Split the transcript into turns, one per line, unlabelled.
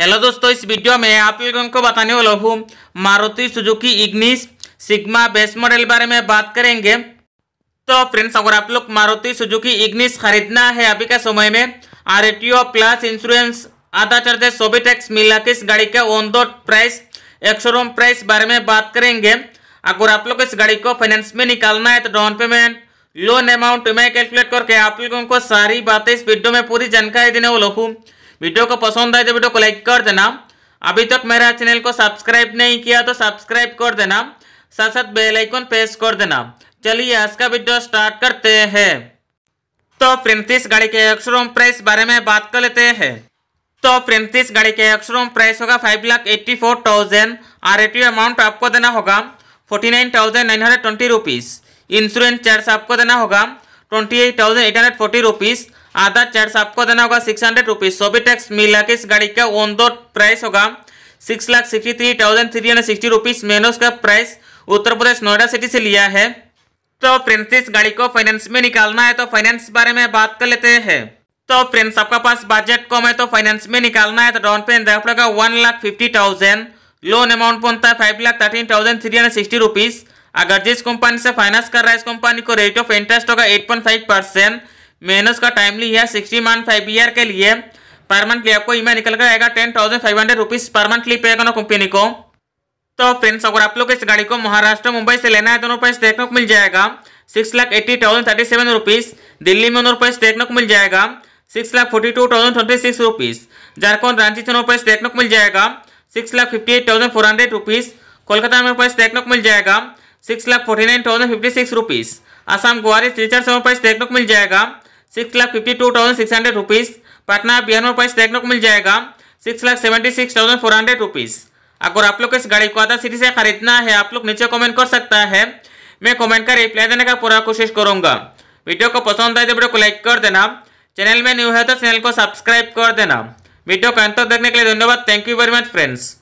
hello दोस्तों इस video में आप लोगों को बताने वाला हूँ Maruti Suzuki Ignis Sigma base model बारे में बात करेंगे तो फ्रेंड्स अगर आप लोग मारुति सुजुकी इग्निस खरीदना है अभी के समय में आर प्लस इंश्योरेंस आधा चार्जेस सोबी टैक्स मिला के इस गाड़ी के ऑन दो प्राइस एक शोरूम प्राइस बारे में बात करेंगे अगर आप लोग इस गाड़ी को फाइनेंस में निकालना है तो डाउन पेमेंट लोन अमाउंट में कैलकुलेट करके आप लोगों को सारी बातें इस वीडियो में पूरी जानकारी देने वाला हूँ वीडियो को पसंद आए तो वीडियो को लाइक कर देना अभी तक मेरा चैनल को सब्सक्राइब नहीं किया तो सब्सक्राइब कर देना साथ साथ आइकन प्रेस कर देना चलिए आज का वीडियो स्टार्ट करते हैं तो फ्रेंड्स गाड़ी के एक्सरूम प्राइस बारे में बात कर लेते हैं तो फ्रेंड्स गाड़ी के एक्सरूम प्राइस होगा five lakh eighty four thousand R A T amount आपको देना होगा forty nine thousand nine hundred twenty rupees insurance charge आपको देना होगा twenty eight thousand eight hundred forty rupees आधा चार्ज आपको देना होगा सिक्स हंड्रेड रुपीज सभी टैक्स मिला के इस गाड़ी का ऑन द प्राइस होगा six lakh sixty three thousand three hundred sixty rupees मैंने उसका प्राइस उत्तर प्रदेश नोएडा सिटी से लिया है तो फ्रेंड्स इस गाड़ी को फाइनेंस में निकालना है तो फाइनेंस बारे में बात कर लेते हैं तो फ्रेंड्स आपका पास बजट कम है तो फाइनेंस में निकालना है तो डाउन पेमेंट देना पड़ेगा one lakh fifty thousand loan amount पहुंचता है five lakh thirteen thousand three hundred sixty rupees अगर जिस कंपनी से फाइनेंस कर रहा है इस कंपनी को रेट ऑफ इंटरेस्ट होगा एट पॉइंट फाइव परसेंट मेहनत का टाइमली है सिक्सटी मंथ फाइव ईयर के लिए पर मंथली आपको ई निकल कर आएगा ten thousand five hundred rupees पर मंथली पे करना कंपनी को तो फ्रेंड्स अगर आप लोग इस गाड़ी को महाराष्ट्र मुंबई से लेना है तो प्राइस देखने को मिल जाएगा six lakh eighty thousand thirty seven rupees Delhi में प्राइस देखने को मिल जाएगा six lakh forty two thousand twenty six rupees Jharkhand Ranchi से प्राइस देखने को मिल जाएगा six lakh fifty eight thousand four hundred rupees Kolkata में प्राइस देखने को मिल जाएगा six lakh forty nine thousand fifty six rupees Assam Guwahati से प्राइस देखने को मिल जाएगा six lakh fifty two thousand six hundred rupees Patna Bihar में प्राइस देखने को मिल जाएगा six lakh seventy six thousand four hundred rupees अगर आप लोग इस गाड़ी को आधा सिटी से खरीदना है आप लोग नीचे कमेंट कर सकता है मैं कमेंट का रिप्लाई देने का पूरा कोशिश करूंगा वीडियो को पसंद आए तो वीडियो को लाइक कर देना चैनल में न्यू है तो चैनल को सब्सक्राइब कर देना वीडियो का अंतर देखने के लिए धन्यवाद thank you very much friends